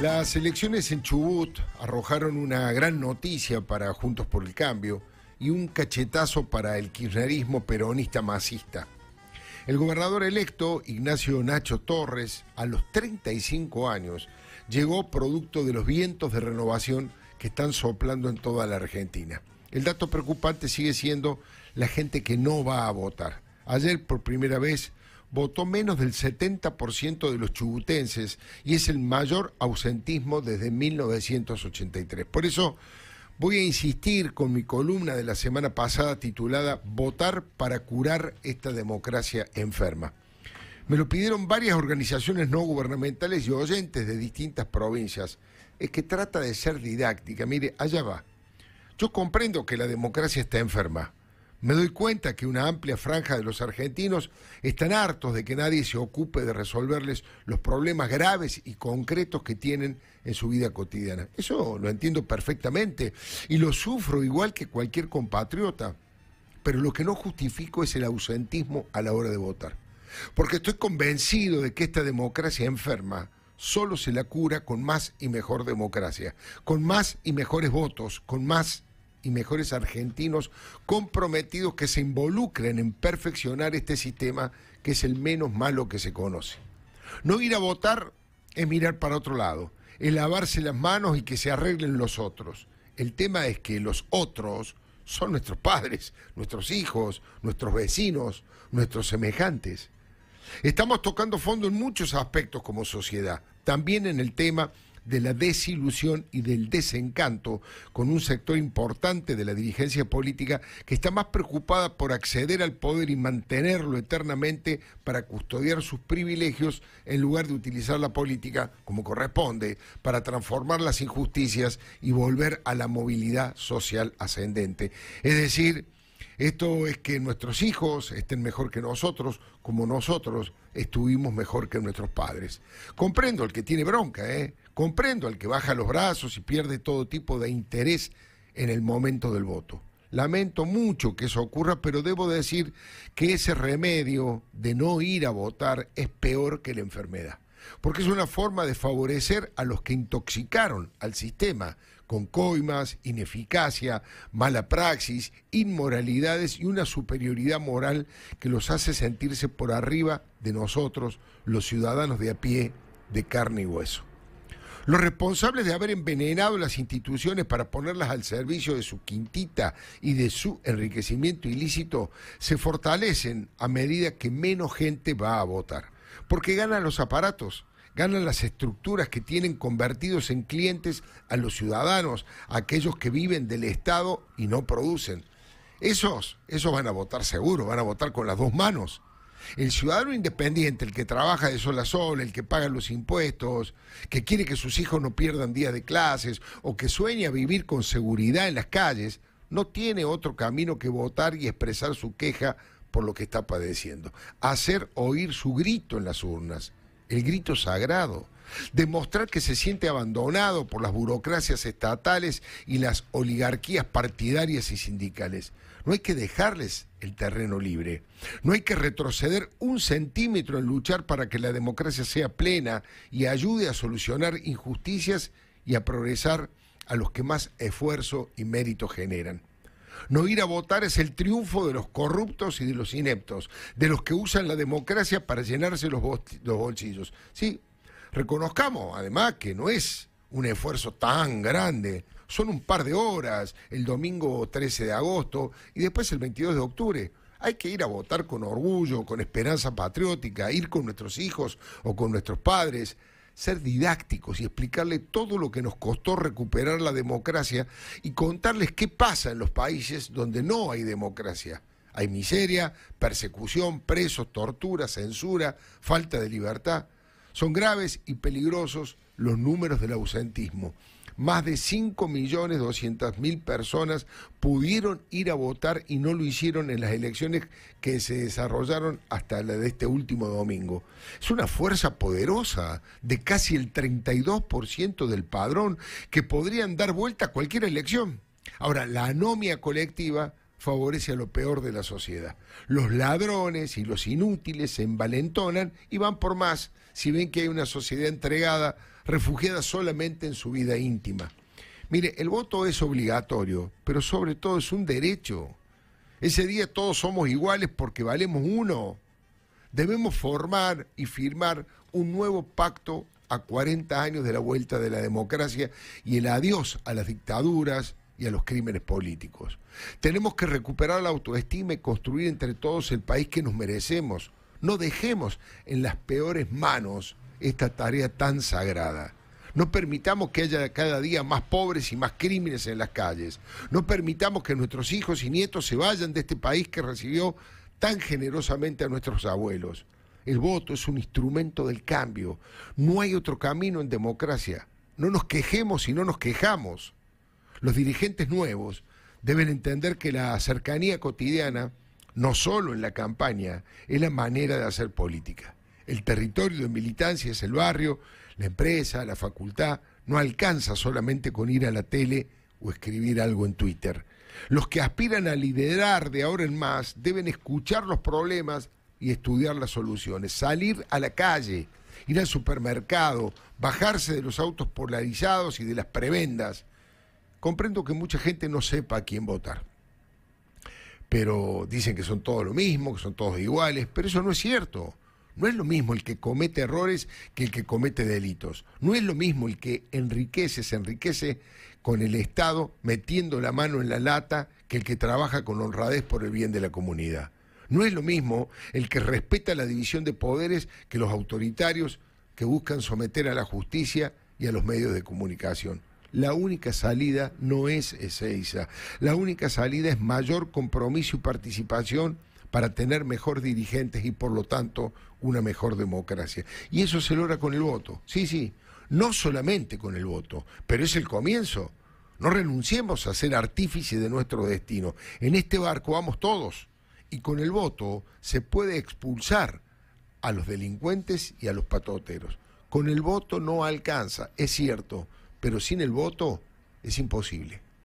Las elecciones en Chubut arrojaron una gran noticia para Juntos por el Cambio y un cachetazo para el kirchnerismo peronista masista. El gobernador electo, Ignacio Nacho Torres, a los 35 años, llegó producto de los vientos de renovación que están soplando en toda la Argentina. El dato preocupante sigue siendo la gente que no va a votar. Ayer, por primera vez, votó menos del 70% de los chubutenses y es el mayor ausentismo desde 1983. Por eso voy a insistir con mi columna de la semana pasada titulada Votar para curar esta democracia enferma. Me lo pidieron varias organizaciones no gubernamentales y oyentes de distintas provincias. Es que trata de ser didáctica. Mire, allá va. Yo comprendo que la democracia está enferma. Me doy cuenta que una amplia franja de los argentinos están hartos de que nadie se ocupe de resolverles los problemas graves y concretos que tienen en su vida cotidiana. Eso lo entiendo perfectamente y lo sufro igual que cualquier compatriota. Pero lo que no justifico es el ausentismo a la hora de votar. Porque estoy convencido de que esta democracia enferma solo se la cura con más y mejor democracia, con más y mejores votos, con más y mejores argentinos comprometidos que se involucren en perfeccionar este sistema que es el menos malo que se conoce. No ir a votar es mirar para otro lado, es lavarse las manos y que se arreglen los otros. El tema es que los otros son nuestros padres, nuestros hijos, nuestros vecinos, nuestros semejantes. Estamos tocando fondo en muchos aspectos como sociedad, también en el tema de la desilusión y del desencanto con un sector importante de la dirigencia política que está más preocupada por acceder al poder y mantenerlo eternamente para custodiar sus privilegios en lugar de utilizar la política como corresponde para transformar las injusticias y volver a la movilidad social ascendente. Es decir, esto es que nuestros hijos estén mejor que nosotros, como nosotros estuvimos mejor que nuestros padres. Comprendo el que tiene bronca, ¿eh? Comprendo al que baja los brazos y pierde todo tipo de interés en el momento del voto. Lamento mucho que eso ocurra, pero debo decir que ese remedio de no ir a votar es peor que la enfermedad, porque es una forma de favorecer a los que intoxicaron al sistema con coimas, ineficacia, mala praxis, inmoralidades y una superioridad moral que los hace sentirse por arriba de nosotros, los ciudadanos de a pie, de carne y hueso. Los responsables de haber envenenado las instituciones para ponerlas al servicio de su quintita y de su enriquecimiento ilícito se fortalecen a medida que menos gente va a votar, porque ganan los aparatos, ganan las estructuras que tienen convertidos en clientes a los ciudadanos, a aquellos que viven del Estado y no producen. Esos, esos van a votar seguro, van a votar con las dos manos. El ciudadano independiente, el que trabaja de sol a sol, el que paga los impuestos, que quiere que sus hijos no pierdan días de clases o que sueña vivir con seguridad en las calles, no tiene otro camino que votar y expresar su queja por lo que está padeciendo. Hacer oír su grito en las urnas, el grito sagrado. Demostrar que se siente abandonado por las burocracias estatales y las oligarquías partidarias y sindicales. No hay que dejarles el terreno libre. No hay que retroceder un centímetro en luchar para que la democracia sea plena y ayude a solucionar injusticias y a progresar a los que más esfuerzo y mérito generan. No ir a votar es el triunfo de los corruptos y de los ineptos, de los que usan la democracia para llenarse los, bolsillos. Sí, reconozcamos además que no es un esfuerzo tan grande. Son un par de horas, el domingo 13 de agosto y después el 22 de octubre. Hay que ir a votar con orgullo, con esperanza patriótica, ir con nuestros hijos o con nuestros padres, ser didácticos y explicarles todo lo que nos costó recuperar la democracia y contarles qué pasa en los países donde no hay democracia. Hay miseria, persecución, presos, tortura, censura, falta de libertad. Son graves y peligrosos los números del ausentismo. Más de 5.200.000 personas pudieron ir a votar y no lo hicieron en las elecciones que se desarrollaron hasta la de este último domingo. Es una fuerza poderosa de casi el 32% del padrón que podrían dar vuelta a cualquier elección. Ahora, la anomia colectiva favorece a lo peor de la sociedad. Los ladrones y los inútiles se envalentonan y van por más si ven que hay una sociedad entregada, refugiada solamente en su vida íntima. Mire, el voto es obligatorio, pero sobre todo es un derecho. Ese día todos somos iguales porque valemos uno. Debemos formar y firmar un nuevo pacto a 40 años de la vuelta de la democracia y el adiós a las dictaduras, y a los crímenes políticos. Tenemos que recuperar la autoestima y construir entre todos el país que nos merecemos. No dejemos en las peores manos esta tarea tan sagrada. No permitamos que haya cada día más pobres y más crímenes en las calles. No permitamos que nuestros hijos y nietos se vayan de este país que recibió tan generosamente a nuestros abuelos. El voto es un instrumento del cambio. No hay otro camino en democracia. No nos quejemos y no nos quejamos los dirigentes nuevos deben entender que la cercanía cotidiana, no solo en la campaña, es la manera de hacer política. El territorio de militancia es el barrio, la empresa, la facultad, no alcanza solamente con ir a la tele o escribir algo en Twitter. Los que aspiran a liderar de ahora en más deben escuchar los problemas y estudiar las soluciones, salir a la calle, ir al supermercado, bajarse de los autos polarizados y de las prebendas, Comprendo que mucha gente no sepa a quién votar, pero dicen que son todos lo mismo, que son todos iguales, pero eso no es cierto. No es lo mismo el que comete errores que el que comete delitos. No es lo mismo el que enriquece, se enriquece con el Estado metiendo la mano en la lata que el que trabaja con honradez por el bien de la comunidad. No es lo mismo el que respeta la división de poderes que los autoritarios que buscan someter a la justicia y a los medios de comunicación. La única salida no es Ezeiza. La única salida es mayor compromiso y participación para tener mejor dirigentes y por lo tanto una mejor democracia. Y eso se logra con el voto. Sí, sí, no solamente con el voto, pero es el comienzo. No renunciemos a ser artífices de nuestro destino. En este barco vamos todos y con el voto se puede expulsar a los delincuentes y a los patoteros. Con el voto no alcanza, es cierto, pero sin el voto es imposible.